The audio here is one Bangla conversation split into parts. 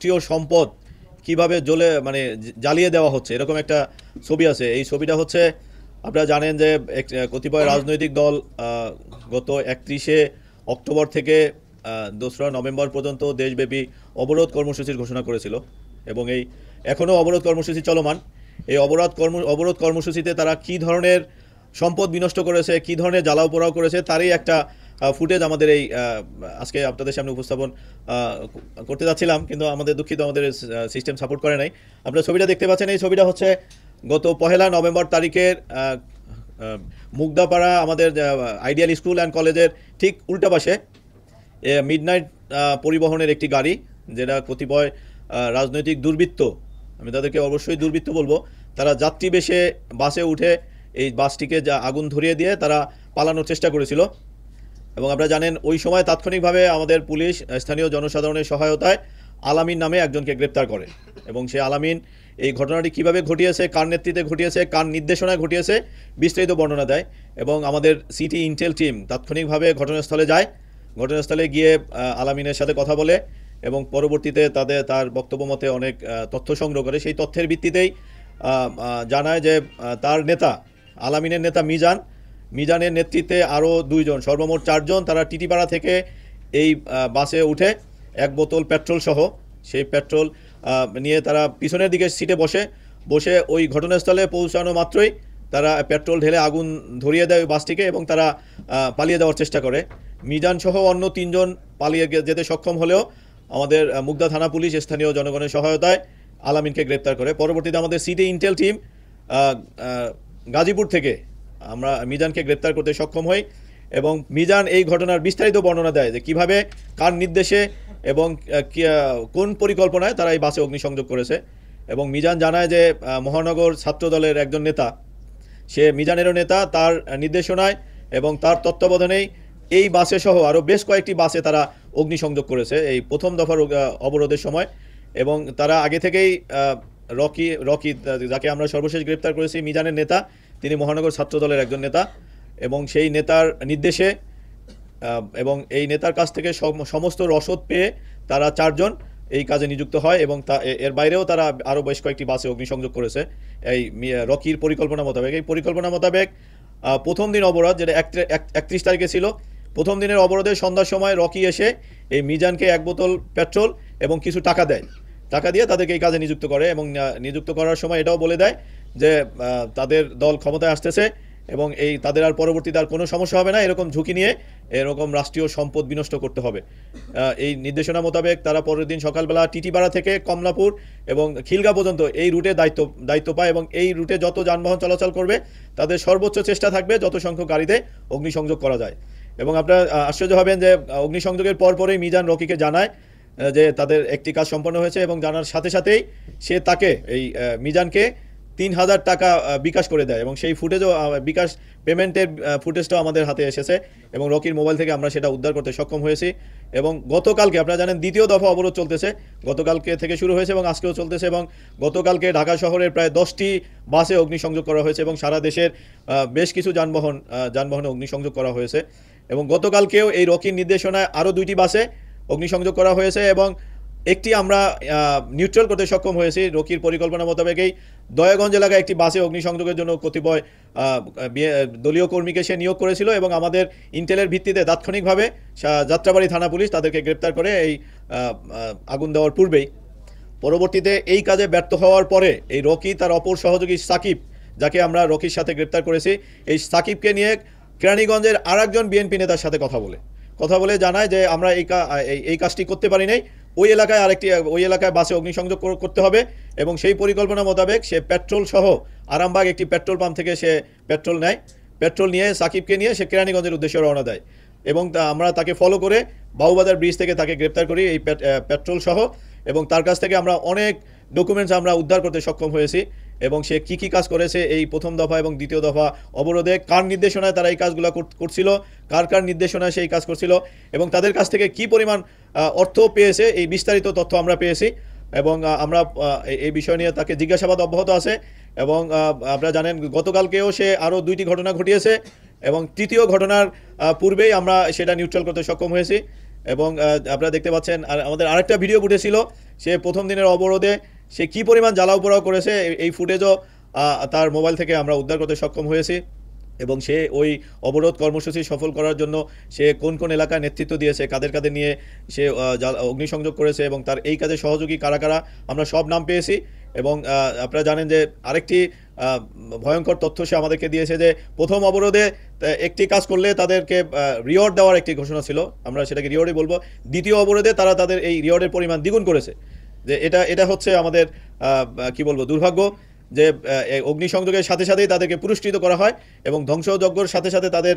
রাষ্ট্রীয় সম্পদ কিভাবে জ্বলে মানে জ্বালিয়ে দেওয়া হচ্ছে এরকম একটা ছবি আছে এই ছবিটা হচ্ছে আপনারা জানেন যে কতিপয় রাজনৈতিক দল গত একত্রিশে অক্টোবর থেকে দোসরা নভেম্বর পর্যন্ত দেশব্যাপী অবরোধ কর্মসূচির ঘোষণা করেছিল এবং এই এখনও অবরোধ কর্মসূচি চলমান এই অবরোধ কর্ম অবরোধ কর্মসূচিতে তারা কি ধরনের সম্পদ বিনষ্ট করেছে কি ধরনের জ্বালাও পোড়াও করেছে তারই একটা ফুটেজ আমাদের এই আজকে আপনাদের সামনে উপস্থাপন করতে যাচ্ছিলাম কিন্তু আমাদের দুঃখিত আমাদের সিস্টেম সাপোর্ট করে নাই আপনারা ছবিটা দেখতে পাচ্ছেন এই ছবিটা হচ্ছে গত পহেলা নভেম্বর তারিখের মুগদাপাড়া আমাদের আইডিয়াল স্কুল অ্যান্ড কলেজের ঠিক উল্টা পাশে মিডনাইট পরিবহনের একটি গাড়ি যেটা কতিপয় রাজনৈতিক দুর্বৃত্ত আমি তাদেরকে অবশ্যই দুর্বৃত্ত বলবো তারা যাত্রী বেশে বাসে উঠে এই বাসটিকে যা আগুন ধরিয়ে দিয়ে তারা পালানোর চেষ্টা করেছিল এবং আপনারা জানেন ওই সময় তাৎক্ষণিকভাবে আমাদের পুলিশ স্থানীয় জনসাধারণের সহায়তায় আলামিন নামে একজনকে গ্রেপ্তার করে এবং সে আলামিন এই ঘটনাটি কিভাবে ঘটিয়েছে কার নেতৃত্বে ঘটিয়েছে কার নির্দেশনায় ঘটিয়েছে বিস্তারিত বর্ণনা দেয় এবং আমাদের সিটি ইন্টেল টিম তাৎক্ষণিকভাবে ঘটনাস্থলে যায় ঘটনাস্থলে গিয়ে আলামিনের সাথে কথা বলে এবং পরবর্তীতে তাদের তার বক্তব্য মতে অনেক তথ্য সংগ্রহ করে সেই তথ্যের ভিত্তিতেই জানায় যে তার নেতা আলামিনের নেতা মিজান মিজানের নেতৃত্বে আরও দুইজন সর্বমোট চারজন তারা টিটিপাড়া থেকে এই বাসে উঠে এক বোতল পেট্রোল সহ সেই পেট্রোল নিয়ে তারা পিছনের দিকে সিটে বসে বসে ওই ঘটনাস্থলে পৌঁছানো মাত্রই তারা পেট্রোল ঢেলে আগুন ধরিয়ে দেয় ওই বাসটিকে এবং তারা পালিয়ে দেওয়ার চেষ্টা করে মিজান সহ অন্য তিনজন পালিয়ে যেতে সক্ষম হলেও আমাদের মুগদা থানা পুলিশ স্থানীয় জনগণের সহায়তায় আলামিনকে গ্রেপ্তার করে পরবর্তীতে আমাদের সিটি ইন্টেল টিম গাজীপুর থেকে আমরা মিজানকে গ্রেপ্তার করতে সক্ষম হই এবং মিজান এই ঘটনার বিস্তারিত বর্ণনা দেয় যে কিভাবে কার নির্দেশে এবং কোন পরিকল্পনায় তারা এই বাসে অগ্নিসংযোগ করেছে এবং মিজান জানায় যে মহানগর ছাত্রদলের একজন নেতা সে মিজানেরও নেতা তার নির্দেশনায় এবং তার তত্ত্বাবধানেই এই বাসে সহ আরও বেশ কয়েকটি বাসে তারা অগ্নিসংযোগ করেছে এই প্রথম দফার অবরোধের সময় এবং তারা আগে থেকেই রকি রকি যাকে আমরা সর্বশেষ গ্রেপ্তার করেছি মিজানের নেতা তিনি মহানগর ছাত্র দলের একজন নেতা এবং সেই নেতার নির্দেশে এবং এই নেতার কাছ থেকে সমস্ত রসদ পেয়ে তারা চারজন এই কাজে নিযুক্ত হয় এবং তা এর বাইরেও তারা আরও বেশ কয়েকটি বাসে অগ্নিসংযোগ করেছে এই রকির পরিকল্পনা মোতাবেক এই পরিকল্পনা মোতাবেক প্রথম দিন অবরোধ যেটা একত্রিশ তারিখে ছিল প্রথম দিনের অবরোধে সন্ধ্যার সময় রকি এসে এই মিজানকে এক বোতল পেট্রোল এবং কিছু টাকা দেয় টাকা দিয়ে তাদেরকে এই কাজে নিযুক্ত করে এবং নিযুক্ত করার সময় এটাও বলে দেয় যে তাদের দল ক্ষমতায় আসতেছে এবং এই তাদের আর পরবর্তীতে আর কোনো সমস্যা হবে না এরকম ঝুঁকি নিয়ে এরকম রাষ্ট্রীয় সম্পদ বিনষ্ট করতে হবে এই নির্দেশনা মোতাবেক তারা পরের দিন সকালবেলা টিটিপাড়া থেকে কমলাপুর এবং খিলগা পর্যন্ত এই রুটে দায়িত্ব দায়িত্ব পায় এবং এই রুটে যত যানবাহন চলাচল করবে তাদের সর্বোচ্চ চেষ্টা থাকবে যত সংখ্যক গাড়িতে অগ্নিসংযোগ করা যায় এবং আপনারা আশ্চর্য হবেন যে অগ্নিসংযোগের পরপরই মিজান রকিকে জানায় যে তাদের একটি কাজ সম্পন্ন হয়েছে এবং জানার সাথে সাথেই সে তাকে এই মিজানকে তিন হাজার টাকা বিকাশ করে দেয় এবং সেই ফুটেজও বিকাশ পেমেন্টের ফুটেজটাও আমাদের হাতে এসেছে এবং রকির মোবাইল থেকে আমরা সেটা উদ্ধার করতে সক্ষম হয়েছি এবং গতকালকে আপনারা জানেন দ্বিতীয় দফা অবরোধ চলতেছে গতকালকে থেকে শুরু হয়েছে এবং আজকেও চলতেছে এবং গতকালকে ঢাকা শহরের প্রায় দশটি বাসে অগ্নিসংযোগ করা হয়েছে এবং সারা দেশের বেশ কিছু যানবাহন যানবাহনে অগ্নিসংযোগ করা হয়েছে এবং গতকালকেও এই রকির নির্দেশনায় আরও দুইটি বাসে অগ্নিসংযোগ করা হয়েছে এবং একটি আমরা নিউট্রাল করতে সক্ষম হয়েছি রকির পরিকল্পনা মোতাবেকেই দয়াগঞ্জ এলাকায় একটি বাসে অগ্নিসংযোগের জন্য কতিপয় দলীয় কর্মীকে সে নিয়োগ করেছিল এবং আমাদের ইন্টেলের ভিত্তিতে তাৎক্ষণিকভাবে যাত্রাবাড়ি থানা পুলিশ তাদেরকে গ্রেপ্তার করে এই আগুন দেওয়ার পূর্বেই পরবর্তীতে এই কাজে ব্যর্থ হওয়ার পরে এই রকি তার অপর সহযোগী সাকিব যাকে আমরা রকির সাথে গ্রেপ্তার করেছি এই সাকিবকে নিয়ে কেরানীগঞ্জের আর বিএনপি নেতার সাথে কথা বলে কথা বলে জানায় যে আমরা এই এই কাজটি করতে পারি নাই ওই এলাকায় আরেকটি ওই এলাকায় বাসে অগ্নিসংযোগ করতে হবে এবং সেই পরিকল্পনা মোতাবেক সে পেট্রোল সহ আরামবাগ একটি পেট্রোল পাম্প থেকে সে পেট্রোল নেয় পেট্রোল নিয়ে সাকিবকে নিয়ে সে কেরানীগঞ্জের উদ্দেশ্যে রওনা দেয় এবং আমরা তাকে ফলো করে বাউবাজার ব্রিজ থেকে তাকে গ্রেপ্তার করি এই পেট্রোল সহ এবং তার কাছ থেকে আমরা অনেক ডকুমেন্টস আমরা উদ্ধার করতে সক্ষম হয়েছি এবং সে কি কি কাজ করেছে এই প্রথম দফা এবং দ্বিতীয় দফা অবরোধে কার নির্দেশনায় তারা এই কাজগুলো করছিল কার কার নির্দেশনায় সেই কাজ করছিল এবং তাদের কাছ থেকে কি পরিমাণ অর্থ পেয়েছে এই বিস্তারিত তথ্য আমরা পেয়েছি এবং আমরা এই বিষয় নিয়ে তাকে জিজ্ঞাসাবাদ অব্যাহত আছে এবং আপনারা জানেন গতকালকেও সে আরও দুইটি ঘটনা ঘটিয়েছে এবং তৃতীয় ঘটনার পূর্বেই আমরা সেটা নিউট্রাল করতে সক্ষম হয়েছি এবং আপনারা দেখতে পাচ্ছেন আর আমাদের আরেকটা ভিডিও উঠেছিল সে প্রথম দিনের অবরোধে সে কি পরিমাণ জ্বালা পোড়াও করেছে এই ফুটেজও তার মোবাইল থেকে আমরা উদ্ধার করতে সক্ষম হয়েছি এবং সে ওই অবরোধ কর্মসূচি সফল করার জন্য সে কোন কোন এলাকায় নেতৃত্ব দিয়েছে কাদের কাদের নিয়ে সে অগ্নিসংযোগ করেছে এবং তার এই কাজে সহযোগী কারা কারা আমরা সব নাম পেয়েছি এবং আপনারা জানেন যে আরেকটি ভয়ঙ্কর তথ্য সে আমাদেরকে দিয়েছে যে প্রথম অবরোধে একটি কাজ করলে তাদেরকে রিওয়ার্ড দেওয়ার একটি ঘোষণা ছিল আমরা সেটাকে রিওয়ার্ডই বলবো দ্বিতীয় অবরোধে তারা তাদের এই রিওয়ার্ডের পরিমাণ দ্বিগুণ করেছে যে এটা এটা হচ্ছে আমাদের কি বলবো দুর্ভাগ্য যে অগ্নিসংযোগের সাথে সাথেই তাদেরকে পুরস্কৃত করা হয় এবং ধ্বংসযজ্ঞর সাথে সাথে তাদের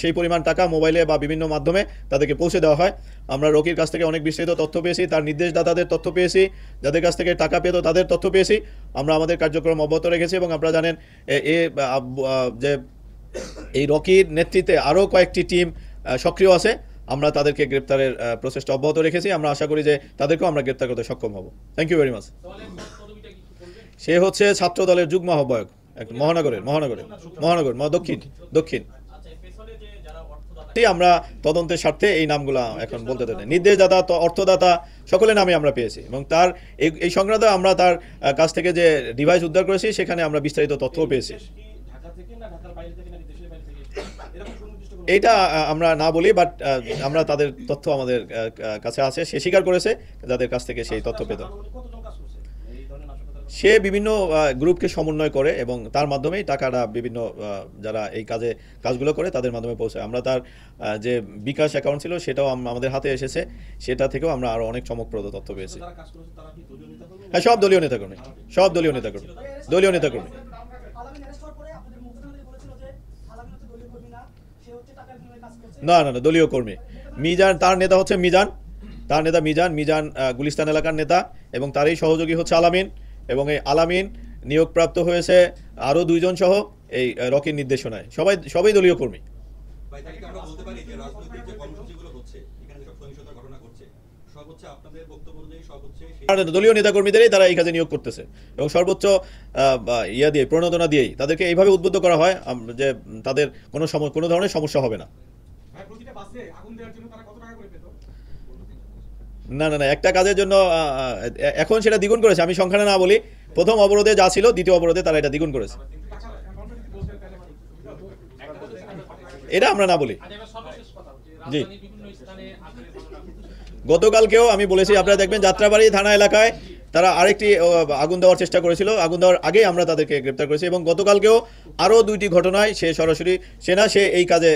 সেই পরিমাণ টাকা মোবাইলে বা বিভিন্ন মাধ্যমে তাদেরকে পৌঁছে দেওয়া হয় আমরা রকির কাছ থেকে অনেক বিস্তারিত তথ্য পেয়েছি তার নির্দেশদাতাদের তথ্য পেয়েছি যাদের কাছ থেকে টাকা পেত তাদের তথ্য পেয়েছি আমরা আমাদের কার্যক্রম অব্যাহত রেখেছি এবং আপনারা জানেন এ যে এই রকির নেতৃত্বে আরও কয়েকটি টিম সক্রিয় আছে আমরা তাদেরকে গ্রেপ্তারের প্রচেষ্টা অব্যাহত রেখেছি আমরা আশা করি যে তাদেরকেও আমরা গ্রেপ্তার করতে সক্ষম হব থ্যাংক ইউ ভেরি মাচ সে হচ্ছে ছাত্র দলের যুগ্ম আহ্বায়ক একটা মহানগরের মহানগরের মহানগর দক্ষিণ দক্ষিণ আমরা তদন্তের স্বার্থে এই নামগুলো এখন বলতে দেন নির্দেশদাতা অর্থদাতা সকলের নামে আমরা পেয়েছি এবং তার এই সংক্রান্ত আমরা তার কাছ থেকে যে ডিভাইস উদ্ধার করেছি সেখানে আমরা বিস্তারিত তথ্য পেয়েছি এটা আমরা না বলি বাট আমরা তাদের তথ্য আমাদের কাছে আছে সে স্বীকার করেছে যাদের কাছ থেকে সেই তথ্য পেত সে বিভিন্ন গ্রুপকে সমন্বয় করে এবং তার মাধ্যমেই টাকাটা বিভিন্ন যারা এই কাজে কাজগুলো করে তাদের মাধ্যমে পৌঁছায় আমরা তার যে বিকাশ অ্যাকাউন্ট ছিল সেটাও আমাদের হাতে এসেছে সেটা থেকেও আমরা আরও অনেক চমকপ্রদ তথ্য পেয়েছি হ্যাঁ সব দলীয় নেতাকর্মী সব দলীয় নেতাকর্মী দলীয় নেতাকর্মী না না না দলীয় কর্মী মিজান তার নেতা হচ্ছে মিজান তার নেতা মিজান মিজান গুলিস্তান এলাকার নেতা এবং তারই সহযোগী হচ্ছে আলামিন এবং এই আলামিন নিয়োগপ্রাপ্ত হয়েছে আরও দুইজন সহ এই রকির নির্দেশনায় সবাই সবাই দলীয় কর্মী দলীয় নেতাকর্মীদেরই তারা এই কাজে নিয়োগ করতেছে এবং সর্বোচ্চ ইয়া দিয়ে প্রণোদনা দিয়েই তাদেরকে এইভাবে উদ্বুদ্ধ করা হয় যে তাদের কোনো কোনো ধরনের সমস্যা হবে না হ্যাঁ, না না না একটা কাজের জন্য এখন সেটা দ্বিগুণ করেছে আমি সংখ্যাটা না বলি প্রথম অবরোধে যা ছিল দ্বিতীয় অবরোধে তারা এটা দ্বিগুণ করেছে এটা আমরা না বলি আচ্ছা, জি গতকালকেও আমি বলেছি আপনারা দেখবেন যাত্রাবাড়ি থানা এলাকায় তারা আরেকটি আগুন দেওয়ার চেষ্টা করেছিল আগুন দেওয়ার আগেই আমরা তাদেরকে গ্রেপ্তার করেছি এবং গতকালকেও আরও দুইটি ঘটনায় সে সরাসরি সেনা সে এই কাজে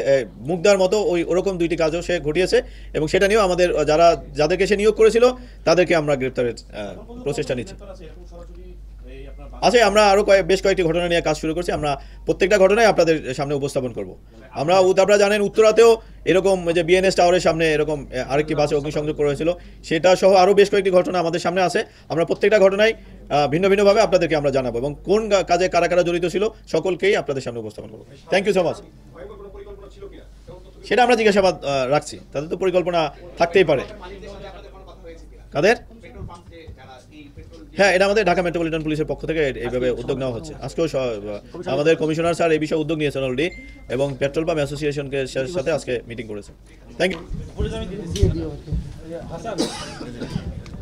মুগ্ধার মতো ওই ওরকম দুইটি কাজও সে ঘটিয়েছে এবং সেটা নিয়েও আমাদের যারা যাদেরকে সে নিয়োগ করেছিল তাদেরকে আমরা গ্রেপ্তারের প্রচেষ্টা নিচ্ছি আচ্ছা আমরা আরও কয়েক বেশ কয়েকটি ঘটনা নিয়ে কাজ শুরু করছি আমরা প্রত্যেকটা ঘটনাই আপনাদের সামনে উপস্থাপন করব আমরা আপনারা জানেন উত্তরাতেও এরকম যে বিএনএস টাওয়ারের সামনে এরকম আরেকটি বাসে অগ্নিসংযোগ করা হয়েছিল সেটা সহ আরও বেশ কয়েকটি ঘটনা আমাদের সামনে আছে আমরা প্রত্যেকটা ঘটনাই ভিন্ন ভিন্নভাবে আপনাদেরকে আমরা জানাবো এবং কোন কাজে কারা কারা জড়িত ছিল সকলকেই আপনাদের সামনে উপস্থাপন করবো থ্যাংক ইউ সো মাচ সেটা আমরা জিজ্ঞাসাবাদ রাখছি তাদের তো পরিকল্পনা থাকতেই পারে কাদের হ্যাঁ এটা আমাদের ঢাকা মেট্রোপলিটন পুলিশের পক্ষ থেকে এইভাবে উদ্যোগ মানে নেওয়া হচ্ছে আজকেও আমাদের কমিশনার স্যার এই বিষয়ে উদ্যোগ নিয়েছেন অলরেডি এবং পেট্রোল পাম্প অ্যাসোসিয়েশনকে সাথে আজকে মিটিং করেছে থ্যাংক ইউ